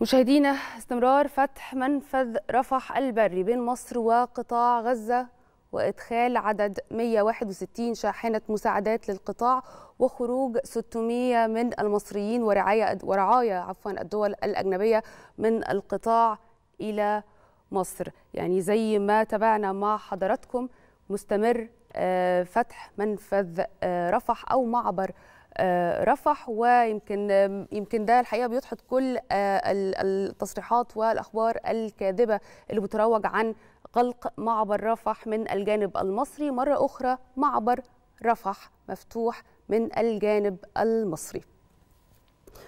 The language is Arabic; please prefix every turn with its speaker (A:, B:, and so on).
A: مشاهدينا استمرار فتح منفذ رفح البري بين مصر وقطاع غزة وإدخال عدد 161 شاحنة مساعدات للقطاع وخروج 600 من المصريين ورعاية ورعاية عفوا الدول الأجنبية من القطاع إلى مصر يعني زي ما تابعنا مع حضراتكم مستمر آه، فتح منفذ آه، رفح أو معبر آه، رفح ويمكن يمكن ده الحقيقه بيدحض كل آه، التصريحات والاخبار الكاذبه اللي بتروج عن غلق معبر رفح من الجانب المصري مره اخرى معبر رفح مفتوح من الجانب المصري